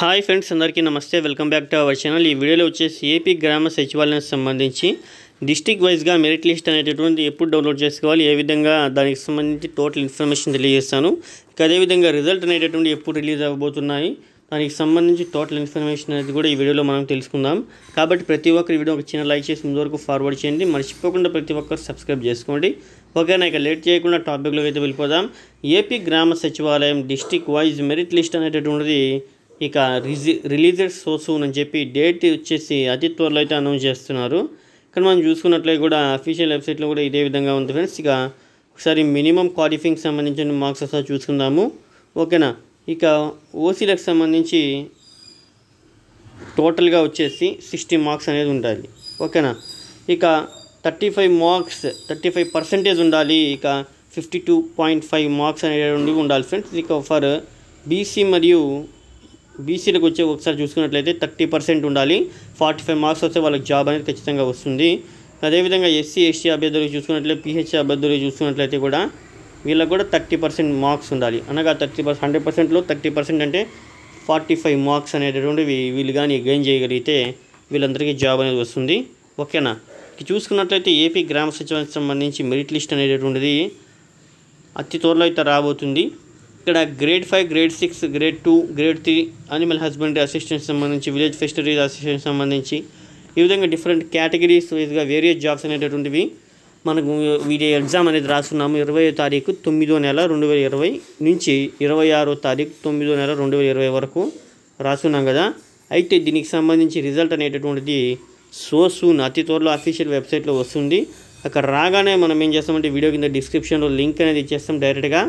hi friends అందరికీ నమస్తే welcome back to our channel ఈ వీడియోలో వచ్చేసి ఏపీ గ్రామ సచివాలయానికి సంబంధించి డిస్టిక్ వైజ్గా మెరిట్ లిస్ట్ అనేటటువంటి ఎప్పుడు డౌన్లోడ్ చేసుకోవాలి ఏ విధంగా దానికి సంబంధించి టోటల్ ఇన్ఫర్మేషన్ తెలియజేస్తాను ఇక అదేవిధంగా రిజల్ట్ అనేటటువంటి ఎప్పుడు రిలీజ్ అవ్వబోతున్నాయి దానికి సంబంధించి టోటల్ ఇన్ఫర్మేషన్ అనేది కూడా ఈ వీడియోలో మనం తెలుసుకుందాం కాబట్టి ప్రతి ఒక్కరి వీడియో ఒక చిన్న లైక్ చేసి ముందు వరకు ఫార్వర్డ్ చేయండి మర్చిపోకుండా ప్రతి ఒక్కరు సబ్స్క్రైబ్ చేసుకోండి ఓకే ఇక లేట్ చేయకుండా టాపిక్లోకి అయితే వెళ్ళిపోదాం ఏపీ గ్రామ సచివాలయం డిస్టిక్ వైజ్ మెరిట్ లిస్ట్ అనేటటువంటిది ఇక రిలీజ్ రిలీజెడ్ సోసూన్ అని చెప్పి డేట్ వచ్చేసి అతి త్వరలో అయితే అనౌన్స్ చేస్తున్నారు కానీ మనం చూసుకున్నట్లయితే కూడా అఫీషియల్ వెబ్సైట్లో కూడా ఇదే విధంగా ఉంది ఫ్రెండ్స్ ఇక ఒకసారి మినిమం క్వాలిఫింగ్ సంబంధించిన మార్క్స్ ఒకసారి చూసుకుందాము ఓకేనా ఇక ఓసీలకు సంబంధించి టోటల్గా వచ్చేసి సిక్స్టీ మార్క్స్ అనేది ఉండాలి ఓకేనా ఇక thirty five marks thirty five percentage ఉండాలి ఇక fifty two point five marks అనేవి ఉండాలి ఫ్రెండ్స్ ఇక ఫర్ బీసీ మరియు బీసీలకు వచ్చే ఒకసారి చూసుకున్నట్లయితే థర్టీ పర్సెంట్ ఉండాలి ఫార్టీ ఫైవ్ మార్క్స్ వస్తే వాళ్ళకి జాబ్ అనేది ఖచ్చితంగా వస్తుంది అదేవిధంగా ఎస్సీ ఎస్టీ అభ్యర్థులకు చూసుకున్నట్లయితే పిహెచ్సి అభ్యర్థులకు చూసుకున్నట్లయితే కూడా వీళ్ళకి కూడా థర్టీ పర్సెంట్ మార్క్స్ ఉండాలి అనగా థర్టీ పర్సెంట్ హండ్రెడ్ పర్సెంట్లో థర్టీ పర్సెంట్ అంటే ఫార్టీ ఫైవ్ మార్క్స్ అనేటటువంటివి వీళ్ళు కానీ గెయిన్ చేయగలిగితే వీళ్ళందరికీ జాబ్ అనేది వస్తుంది ఓకేనా చూసుకున్నట్లయితే ఏపీ గ్రామ సచివానికి సంబంధించి మెరిట్ లిస్ట్ అనేటటువంటిది అతి త్వరలో అయితే రాబోతుంది ఇక్కడ grade five grade six grade two grade three animal husbandry assistant సంబంధించి విలేజ్ ఫెస్టరీస్ అసిస్టెంట్ సంబంధించి ఈ విధంగా డిఫరెంట్ కేటగిరీస్ వైజ్గా వేరియస్ జాబ్స్ అనేటటువంటివి మనకు వీడి ఎగ్జామ్ అనేది రాస్తున్నాము ఇరవై తారీఖు తొమ్మిదో నెల రెండు వేల ఇరవై నుంచి ఇరవై ఆరో తారీఖు తొమ్మిదో నెల రెండు వేల ఇరవై వరకు రాస్తున్నాం కదా అయితే దీనికి సంబంధించి రిజల్ట్ అనేటటువంటిది సో సూన్ అతి త్వరలో అఫీషియల్ వెబ్సైట్లో వస్తుంది అక్కడ రాగానే మనం ఏం చేస్తామంటే వీడియో కింద డిస్క్రిప్షన్లో లింక్ అనేది ఇచ్చేస్తాం డైరెక్ట్గా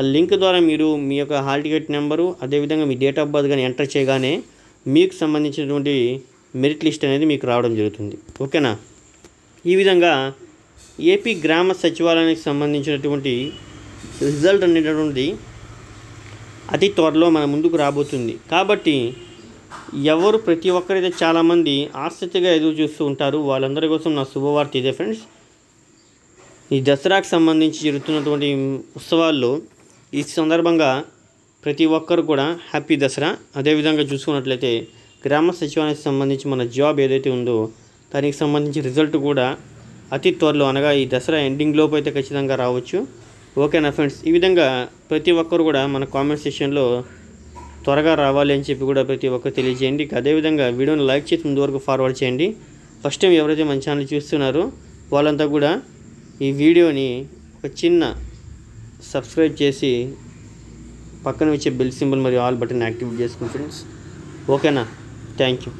ఆ లింక్ ద్వారా మీరు మీ యొక్క హాల్ టికెట్ నెంబరు అదేవిధంగా మీ డేట్ ఆఫ్ బర్త్ కానీ ఎంటర్ చేయగానే మీకు సంబంధించినటువంటి మెరిట్ లిస్ట్ అనేది మీకు రావడం జరుగుతుంది ఓకేనా ఈ విధంగా ఏపీ గ్రామ సచివాలయానికి సంబంధించినటువంటి రిజల్ట్ అనేటటువంటిది అతి త్వరలో మన ముందుకు రాబోతుంది కాబట్టి ఎవరు ప్రతి ఒక్కరైతే చాలామంది ఆసక్తిగా ఎదురు చూస్తూ ఉంటారు వాళ్ళందరి కోసం నా శుభవార్త ఇదే ఫ్రెండ్స్ ఈ దసరాకు సంబంధించి జరుగుతున్నటువంటి ఉత్సవాల్లో ఈ సందర్భంగా ప్రతి ఒక్కరు కూడా హ్యాపీ దసరా అదేవిధంగా చూసుకున్నట్లయితే గ్రామ సచివాలయానికి సంబంధించి మన జాబ్ ఏదైతే ఉందో దానికి సంబంధించి రిజల్ట్ కూడా అతి త్వరలో అనగా ఈ దసరా ఎండింగ్ లోపు అయితే ఖచ్చితంగా రావచ్చు ఓకేనా ఫ్రెండ్స్ ఈ విధంగా ప్రతి ఒక్కరు కూడా మన కామెంట్ సెక్షన్లో త్వరగా రావాలి అని చెప్పి కూడా ప్రతి ఒక్కరు తెలియజేయండి అదేవిధంగా వీడియోని లైక్ చేసి ముందు వరకు ఫార్వర్డ్ చేయండి ఫస్ట్ టైం ఎవరైతే మన ఛానల్ చూస్తున్నారో వాళ్ళంతా కూడా ఈ వీడియోని ఒక చిన్న సబ్స్క్రైబ్ చేసి పక్కన వచ్చే బెల్ సింబల్ మరియు ఆల్ బటన్ యాక్టివేట్ చేసుకుని ఫ్రెండ్స్ ఓకేనా థ్యాంక్ యూ